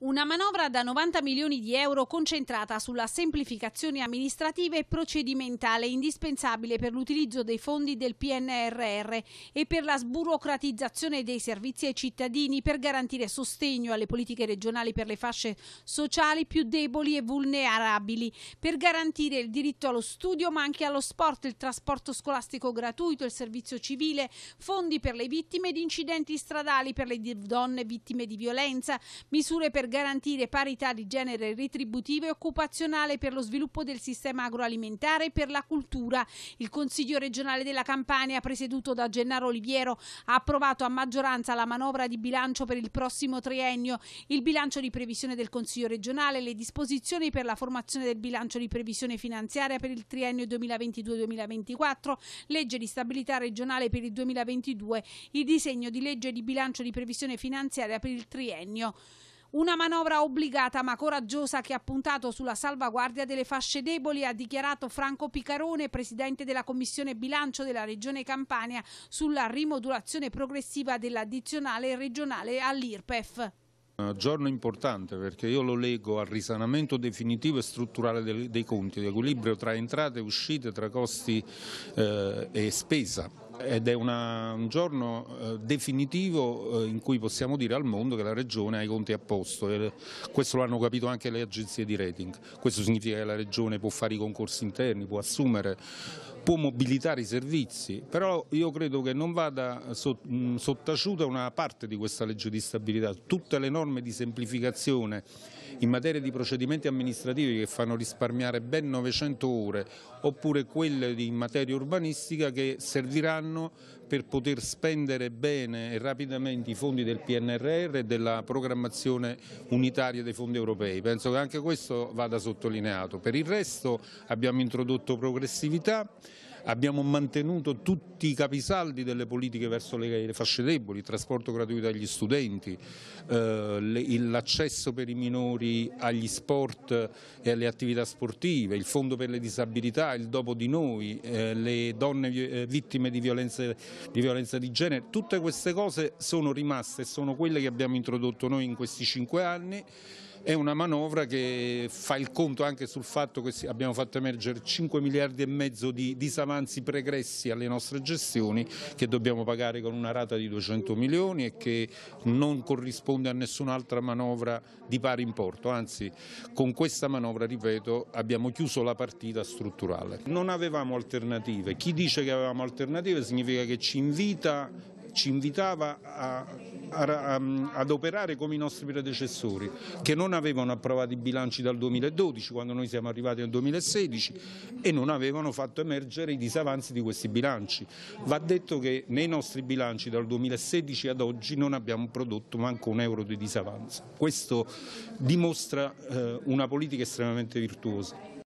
Una manovra da 90 milioni di euro concentrata sulla semplificazione amministrativa e procedimentale indispensabile per l'utilizzo dei fondi del PNRR e per la sburocratizzazione dei servizi ai cittadini per garantire sostegno alle politiche regionali per le fasce sociali più deboli e vulnerabili, per garantire il diritto allo studio ma anche allo sport, il trasporto scolastico gratuito, il servizio civile, fondi per le vittime di incidenti stradali, per le donne vittime di violenza, misure per garantire parità di genere retributiva e occupazionale per lo sviluppo del sistema agroalimentare e per la cultura. Il Consiglio regionale della Campania, presieduto da Gennaro Oliviero, ha approvato a maggioranza la manovra di bilancio per il prossimo triennio, il bilancio di previsione del Consiglio regionale, le disposizioni per la formazione del bilancio di previsione finanziaria per il triennio 2022-2024, legge di stabilità regionale per il 2022, il disegno di legge di bilancio di previsione finanziaria per il triennio. Una manovra obbligata ma coraggiosa che ha puntato sulla salvaguardia delle fasce deboli, ha dichiarato Franco Picarone, presidente della Commissione Bilancio della Regione Campania, sulla rimodulazione progressiva dell'addizionale regionale all'IRPEF. Un giorno importante perché io lo leggo al risanamento definitivo e strutturale dei, conti, l'equilibrio tra entrate e uscite, tra costi eh, e spesa ed è una, un giorno eh, definitivo eh, in cui possiamo dire al mondo che la Regione ha i conti a posto, e eh, questo lo hanno capito anche le agenzie di rating, questo significa che la Regione può fare i concorsi interni, può assumere, può mobilitare i servizi, però io credo che non vada sottaciuta una parte di questa legge di stabilità, tutte le norme di semplificazione in materia di procedimenti amministrativi che fanno risparmiare ben 900 ore oppure quelle in materia urbanistica che serviranno per poter spendere bene e rapidamente i fondi del PNRR e della programmazione unitaria dei fondi europei. Penso che anche questo vada sottolineato. Per il resto abbiamo introdotto progressività, abbiamo mantenuto tutti i capisaldi delle politiche verso le, le fasce deboli, il trasporto gratuito agli studenti, eh, l'accesso per i minori agli sport e alle attività sportive, il fondo per le disabilità, il dopo di noi, eh, le donne eh, vittime di violenza, di violenza di genere, tutte queste cose sono rimaste e sono quelle che abbiamo introdotto noi in questi cinque anni è una manovra che fa il conto anche sul fatto che abbiamo fatto emergere 5 miliardi e mezzo di disavanzi pregressi alle nostre gestioni che dobbiamo pagare con una rata di 200 milioni e che non corrisponde a nessun'altra manovra di pari importo, anzi con questa manovra, ripeto, abbiamo chiuso la partita strutturale. Non avevamo alternative, chi dice che avevamo alternative significa che ci invita ci invitava a, a, mm, ad operare come i nostri predecessori, che non avevano approvato i bilanci dal 2012, quando noi siamo arrivati nel 2016, e non avevano fatto emergere i disavanzi di questi bilanci. Va detto che nei nostri bilanci dal 2016 ad oggi non abbiamo prodotto manco un euro di disavanzo. Questo dimostra eh, una politica estremamente virtuosa.